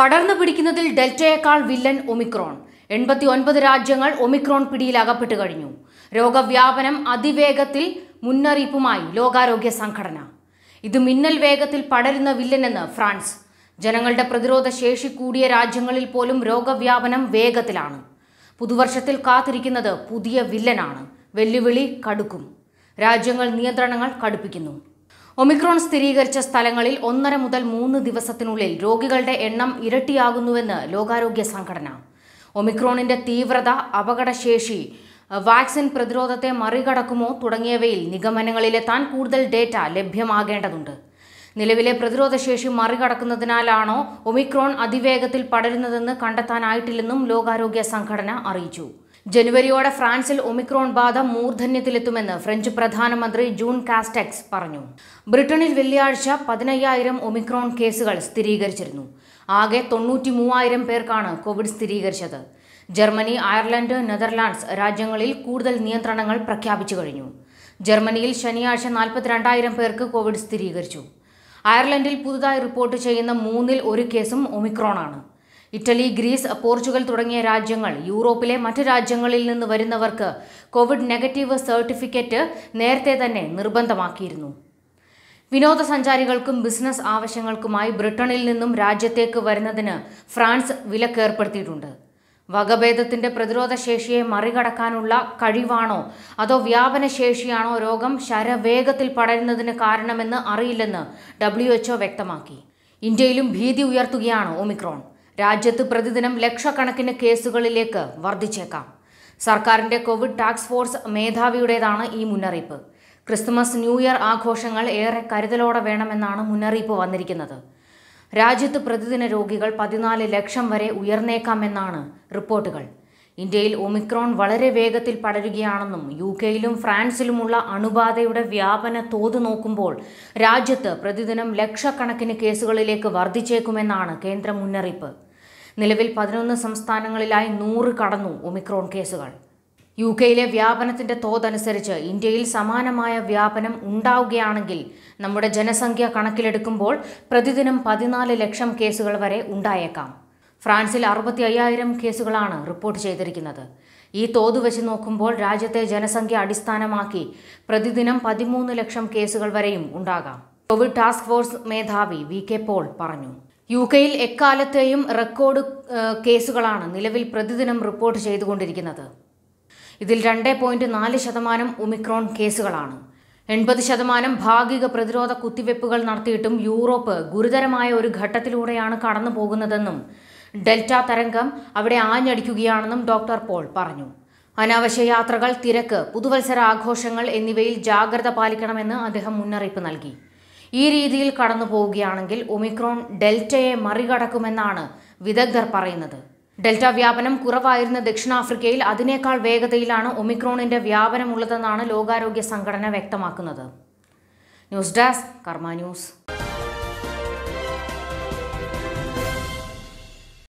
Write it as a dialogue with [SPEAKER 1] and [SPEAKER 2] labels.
[SPEAKER 1] പടർന്നു പിടിക്കുന്നതിൽ ഡെൽറ്റയേക്കാൾ villain Omicron എൺപത്തി ഒൻപത് രാജ്യങ്ങൾ ഒമിക്രോൺ പിടിയിൽ അകപ്പെട്ട് കഴിഞ്ഞു രോഗവ്യാപനം അതിവേഗത്തിൽ മുന്നറിയിപ്പുമായി ലോകാരോഗ്യ സംഘടന ഇത് മിന്നൽ വേഗത്തിൽ പടരുന്ന വില്ലനെന്ന് ഫ്രാൻസ് ജനങ്ങളുടെ പ്രതിരോധ ശേഷി കൂടിയ രാജ്യങ്ങളിൽ പോലും രോഗവ്യാപനം വേഗത്തിലാണ് പുതുവർഷത്തിൽ കാത്തിരിക്കുന്നത് പുതിയ വില്ലനാണ് വെല്ലുവിളി കടുക്കും രാജ്യങ്ങൾ നിയന്ത്രണങ്ങൾ കടുപ്പിക്കുന്നു ഒമിക്രോൺ സ്ഥിരീകരിച്ച സ്ഥലങ്ങളിൽ ഒന്നര മുതൽ മൂന്ന് ദിവസത്തിനുള്ളിൽ രോഗികളുടെ എണ്ണം ഇരട്ടിയാകുന്നുവെന്ന് ലോകാരോഗ്യ സംഘടന ഒമിക്രോണിന്റെ തീവ്രത അപകടശേഷി വാക്സിൻ പ്രതിരോധത്തെ മറികടക്കുമോ തുടങ്ങിയവയിൽ നിഗമനങ്ങളിലെത്താൻ കൂടുതൽ ഡേറ്റ ലഭ്യമാകേണ്ടതുണ്ട് നിലവിലെ പ്രതിരോധശേഷി മറികടക്കുന്നതിനാലാണോ ഒമിക്രോൺ അതിവേഗത്തിൽ പടരുന്നതെന്ന് കണ്ടെത്താനായിട്ടില്ലെന്നും ലോകാരോഗ്യ സംഘടന അറിയിച്ചു ജനുവരിയോടെ ഫ്രാൻസിൽ ഒമിക്രോൺ ബാധ മൂർധന്യത്തിലെത്തുമെന്ന് ഫ്രഞ്ച് പ്രധാനമന്ത്രി ജൂൺ കാസ്റ്റെക്സ് പറഞ്ഞു ബ്രിട്ടനിൽ വെള്ളിയാഴ്ച പതിനയ്യായിരം ഒമിക്രോൺ കേസുകൾ സ്ഥിരീകരിച്ചിരുന്നു ആകെ തൊണ്ണൂറ്റി മൂവായിരം പേർക്കാണ് കോവിഡ് സ്ഥിരീകരിച്ചത് ജർമ്മനി അയർലൻഡ് നെതർലാൻഡ്സ് രാജ്യങ്ങളിൽ കൂടുതൽ നിയന്ത്രണങ്ങൾ പ്രഖ്യാപിച്ചു കഴിഞ്ഞു ജർമ്മനിയിൽ ശനിയാഴ്ച നാൽപ്പത്തിരണ്ടായിരം പേർക്ക് കോവിഡ് സ്ഥിരീകരിച്ചു അയർലൻഡിൽ പുതുതായി റിപ്പോർട്ട് ചെയ്യുന്ന മൂന്നിൽ ഒരു കേസും ഒമിക്രോണാണ് ഇറ്റലി ഗ്രീസ് പോർച്ചുഗൽ തുടങ്ങിയ രാജ്യങ്ങൾ യൂറോപ്പിലെ മറ്റ് രാജ്യങ്ങളിൽ നിന്ന് വരുന്നവർക്ക് കോവിഡ് നെഗറ്റീവ് സർട്ടിഫിക്കറ്റ് നേരത്തെ തന്നെ നിർബന്ധമാക്കിയിരുന്നു വിനോദസഞ്ചാരികൾക്കും ബിസിനസ് ആവശ്യങ്ങൾക്കുമായി ബ്രിട്ടണിൽ നിന്നും രാജ്യത്തേക്ക് വരുന്നതിന് ഫ്രാൻസ് വിലക്കേർപ്പെടുത്തിയിട്ടുണ്ട് വകഭേദത്തിന്റെ പ്രതിരോധ ശേഷിയെ മറികടക്കാനുള്ള കഴിവാണോ അതോ വ്യാപനശേഷിയാണോ രോഗം ശരവേഗത്തിൽ പടരുന്നതിന് കാരണമെന്ന് അറിയില്ലെന്ന് ഡബ്ല്യു വ്യക്തമാക്കി ഇന്ത്യയിലും ഭീതി ഉയർത്തുകയാണ് ഒമിക്രോൺ രാജ്യത്ത് പ്രതിദിനം ലക്ഷക്കണക്കിന് കേസുകളിലേക്ക് വർദ്ധിച്ചേക്കാം സർക്കാരിന്റെ കോവിഡ് ടാസ്ക് ഫോഴ്സ് മേധാവിയുടേതാണ് ഈ മുന്നറിയിപ്പ് ക്രിസ്തുമസ് ന്യൂ ഇയർ ആഘോഷങ്ങൾ ഏറെ കരുതലോടെ വേണമെന്നാണ് മുന്നറിയിപ്പ് വന്നിരിക്കുന്നത് രാജ്യത്ത് പ്രതിദിന രോഗികൾ പതിനാല് ലക്ഷം വരെ ഉയർന്നേക്കാമെന്നാണ് റിപ്പോർട്ടുകൾ ഇന്ത്യയിൽ ഒമിക്രോൺ വളരെ വേഗത്തിൽ പടരുകയാണെന്നും യു കെയിലും ഫ്രാൻസിലുമുള്ള അണുബാധയുടെ വ്യാപന തോത് നോക്കുമ്പോൾ രാജ്യത്ത് പ്രതിദിനം ലക്ഷക്കണക്കിന് കേസുകളിലേക്ക് വർദ്ധിച്ചേക്കുമെന്നാണ് കേന്ദ്ര മുന്നറിയിപ്പ് നിലവിൽ പതിനൊന്ന് സംസ്ഥാനങ്ങളിലായി നൂറ് കടന്നു ഒമിക്രോൺ കേസുകൾ യു കെയിലെ വ്യാപനത്തിന്റെ തോതനുസരിച്ച് ഇന്ത്യയിൽ സമാനമായ വ്യാപനം ഉണ്ടാവുകയാണെങ്കിൽ നമ്മുടെ ജനസംഖ്യ കണക്കിലെടുക്കുമ്പോൾ പ്രതിദിനം പതിനാല് ലക്ഷം കേസുകൾ വരെ ഉണ്ടായേക്കാം ഫ്രാൻസിൽ അറുപത്തി അയ്യായിരം കേസുകളാണ് റിപ്പോർട്ട് ചെയ്തിരിക്കുന്നത് ഈ തോത് വെച്ച് നോക്കുമ്പോൾ രാജ്യത്തെ ജനസംഖ്യ അടിസ്ഥാനമാക്കി പ്രതിദിനം പതിമൂന്ന് ലക്ഷം കേസുകൾ വരെയും ഉണ്ടാകാം കോവിഡ് ടാസ്ക് ഫോഴ്സ് മേധാവി വി കെ പോൾ പറഞ്ഞു യു കെയിൽ എക്കാലത്തെയും റെക്കോർഡ് കേസുകളാണ് നിലവിൽ പ്രതിദിനം റിപ്പോർട്ട് ചെയ്തുകൊണ്ടിരിക്കുന്നത് ഇതിൽ രണ്ട് പോയിന്റ് നാല് ശതമാനം ഒമിക്രോൺ കേസുകളാണ് എൺപത് ശതമാനം ഭാഗിക പ്രതിരോധ കുത്തിവയ്പ്പുകൾ നടത്തിയിട്ടും യൂറോപ്പ് ഗുരുതരമായ ഒരു ഘട്ടത്തിലൂടെയാണ് കടന്നു പോകുന്നതെന്നും ഡെൽറ്റ തരംഗം അവിടെ ആഞ്ഞടിക്കുകയാണെന്നും ഡോക്ടർ പോൾ പറഞ്ഞു അനാവശ്യ യാത്രകൾ തിരക്ക് പുതുവത്സര ആഘോഷങ്ങൾ എന്നിവയിൽ ജാഗ്രത പാലിക്കണമെന്ന് അദ്ദേഹം മുന്നറിയിപ്പ് നൽകി ഈ രീതിയിൽ കടന്നു പോവുകയാണെങ്കിൽ ഒമിക്രോൺ ഡെൽറ്റയെ മറികടക്കുമെന്നാണ് വിദഗ്ധർ പറയുന്നത് ഡെൽറ്റ വ്യാപനം കുറവായിരുന്ന ദക്ഷിണാഫ്രിക്കയിൽ അതിനേക്കാൾ വേഗതയിലാണ് ഒമിക്രോണിന്റെ വ്യാപനമുള്ളതെന്നാണ് ലോകാരോഗ്യ സംഘടന വ്യക്തമാക്കുന്നത് ന്യൂസ് ഡെസ്ക് കർമ്മ ന്യൂസ്